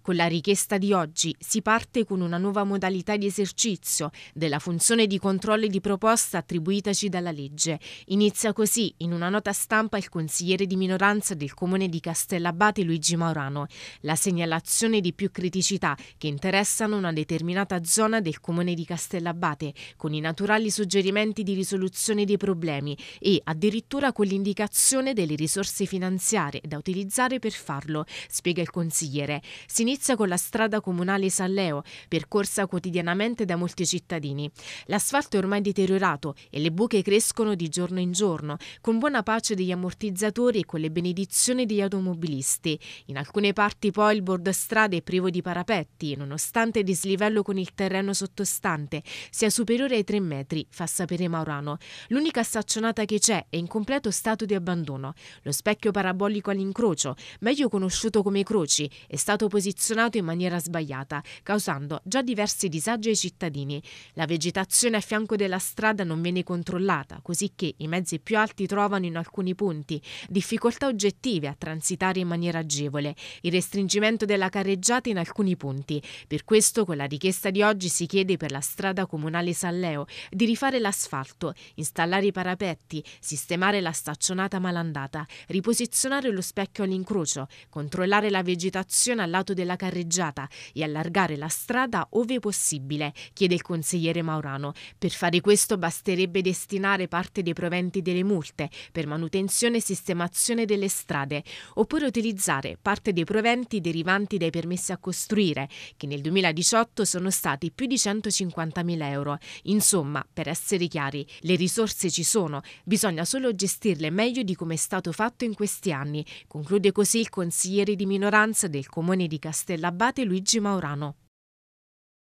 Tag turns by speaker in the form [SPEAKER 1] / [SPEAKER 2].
[SPEAKER 1] Con la richiesta di oggi si parte con una nuova modalità di esercizio della funzione di controllo e di proposta attribuitaci dalla legge. Inizia così in una nota stampa il consigliere di minoranza del comune di Castellabate Luigi Maurano, la segnalazione di più criticità che interessano una determinata zona del comune di Castellabate, con i naturali suggerimenti di risoluzione dei problemi e addirittura con l'indicazione delle risorse finanziarie da utilizzare per farlo, spiega il consigliere. Si inizia con la strada comunale Salleo, percorsa quotidianamente da molti cittadini. L'asfalto è ormai deteriorato e le buche crescono di giorno in giorno, con buona pace degli ammortizzatori e con le benedizioni degli automobilisti. In alcune parti poi il bordo strada è privo di parapetti, nonostante il dislivello con il terreno sottostante sia superiore ai 3 metri, fa sapere Maurano. L'unica staccionata che c'è è in completo stato di abbandono. Lo specchio parabolico all'incrocio, meglio conosciuto come croci, è stato posizionato posizionato in maniera sbagliata, causando già diversi disagi ai cittadini. La vegetazione a fianco della strada non viene controllata, così che i mezzi più alti trovano in alcuni punti difficoltà oggettive a transitare in maniera agevole, il restringimento della carreggiata in alcuni punti. Per questo con la richiesta di oggi si chiede per la strada comunale Salleo di rifare l'asfalto, installare i parapetti, sistemare la staccionata malandata, riposizionare lo specchio all'incrocio, controllare la vegetazione al lato della della carreggiata e allargare la strada ove possibile, chiede il consigliere Maurano. Per fare questo basterebbe destinare parte dei proventi delle multe per manutenzione e sistemazione delle strade, oppure utilizzare parte dei proventi derivanti dai permessi a costruire, che nel 2018 sono stati più di 150.000 euro. Insomma, per essere chiari, le risorse ci sono, bisogna solo gestirle meglio di come è stato fatto in questi anni, conclude così il consigliere di minoranza del comune di Castellano. Castellabate Luigi Maurano.